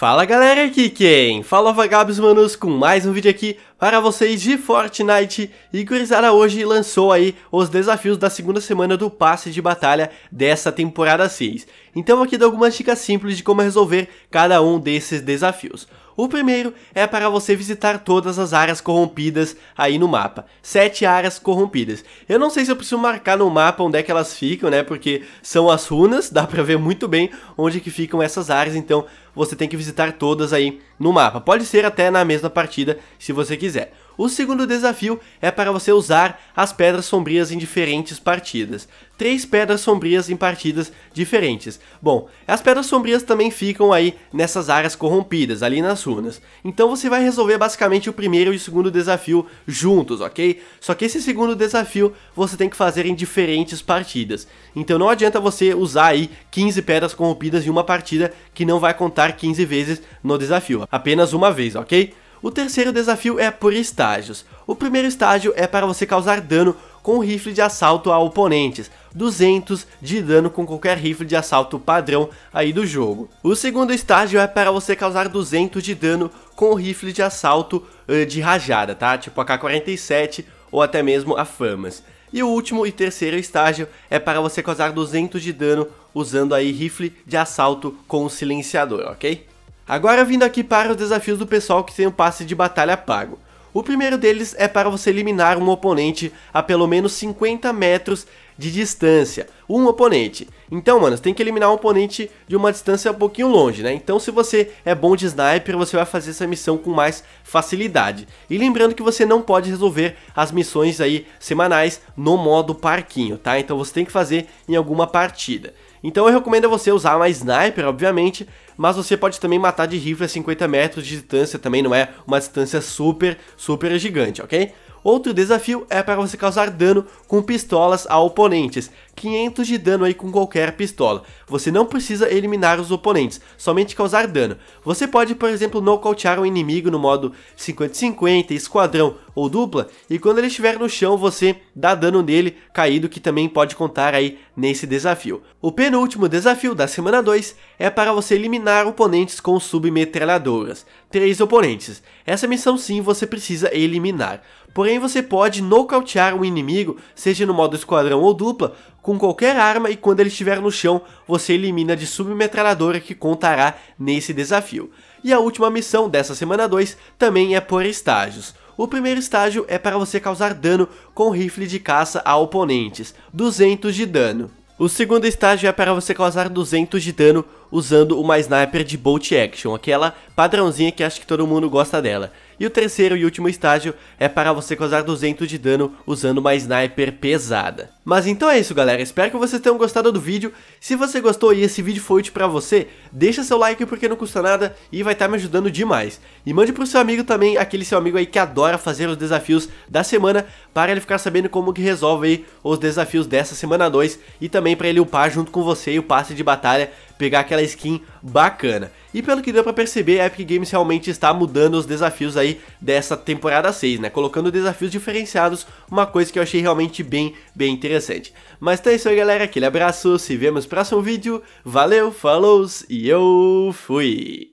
Fala galera, aqui quem? Fala vagabos manos com mais um vídeo aqui para vocês de Fortnite e Gurizada hoje lançou aí os desafios da segunda semana do passe de batalha dessa temporada 6. Então aqui dou algumas dicas simples de como resolver cada um desses desafios. O primeiro é para você visitar todas as áreas corrompidas aí no mapa. Sete áreas corrompidas. Eu não sei se eu preciso marcar no mapa onde é que elas ficam, né? Porque são as runas, dá pra ver muito bem onde é que ficam essas áreas, então você tem que visitar todas aí no mapa. Pode ser até na mesma partida, se você quiser. O segundo desafio é para você usar as pedras sombrias em diferentes partidas. Três pedras sombrias em partidas diferentes. Bom, as pedras sombrias também ficam aí nessas áreas corrompidas, ali nas runas. Então você vai resolver basicamente o primeiro e o segundo desafio juntos, ok? Só que esse segundo desafio você tem que fazer em diferentes partidas. Então não adianta você usar aí 15 pedras corrompidas em uma partida que não vai contar 15 vezes no desafio. Apenas uma vez, ok? O terceiro desafio é por estágios. O primeiro estágio é para você causar dano com rifle de assalto a oponentes, 200 de dano com qualquer rifle de assalto padrão aí do jogo. O segundo estágio é para você causar 200 de dano com o rifle de assalto uh, de rajada, tá? Tipo AK-47 ou até mesmo a Famas. E o último e terceiro estágio é para você causar 200 de dano usando aí rifle de assalto com silenciador, ok? Agora vindo aqui para os desafios do pessoal que tem o um passe de batalha pago. O primeiro deles é para você eliminar um oponente a pelo menos 50 metros de distância. Um oponente. Então, mano, você tem que eliminar um oponente de uma distância um pouquinho longe, né? Então, se você é bom de sniper, você vai fazer essa missão com mais facilidade. E lembrando que você não pode resolver as missões aí semanais no modo parquinho, tá? Então, você tem que fazer em alguma partida. Então eu recomendo você usar uma sniper, obviamente, mas você pode também matar de rifle a 50 metros de distância, também não é uma distância super, super gigante, ok? Outro desafio é para você causar dano com pistolas a oponentes, 500 de dano aí com qualquer pistola. Você não precisa eliminar os oponentes, somente causar dano. Você pode, por exemplo, nocautear um inimigo no modo 50-50, esquadrão ou dupla, e quando ele estiver no chão você dá dano nele caído que também pode contar aí nesse desafio. O penúltimo desafio da semana 2 é para você eliminar oponentes com submetralhadoras, três oponentes. Essa missão sim você precisa eliminar. Porém você pode nocautear um inimigo, seja no modo esquadrão ou dupla, com qualquer arma e quando ele estiver no chão você elimina de submetralhadora que contará nesse desafio. E a última missão dessa semana 2 também é por estágios. O primeiro estágio é para você causar dano com rifle de caça a oponentes, 200 de dano. O segundo estágio é para você causar 200 de dano usando uma sniper de bolt action, aquela padrãozinha que acho que todo mundo gosta dela. E o terceiro e último estágio é para você causar 200 de dano usando uma sniper pesada. Mas então é isso galera, espero que vocês tenham gostado do vídeo. Se você gostou e esse vídeo foi útil para você, deixa seu like porque não custa nada e vai estar tá me ajudando demais. E mande o seu amigo também, aquele seu amigo aí que adora fazer os desafios da semana, para ele ficar sabendo como que resolve aí os desafios dessa semana 2 e também para ele upar junto com você e o passe de batalha pegar aquela skin bacana. E pelo que deu pra perceber, a Epic Games realmente está mudando os desafios aí dessa temporada 6, né? Colocando desafios diferenciados, uma coisa que eu achei realmente bem, bem interessante. Mas então é isso aí, galera. Aquele abraço, se vemos no próximo vídeo. Valeu, falou e eu fui!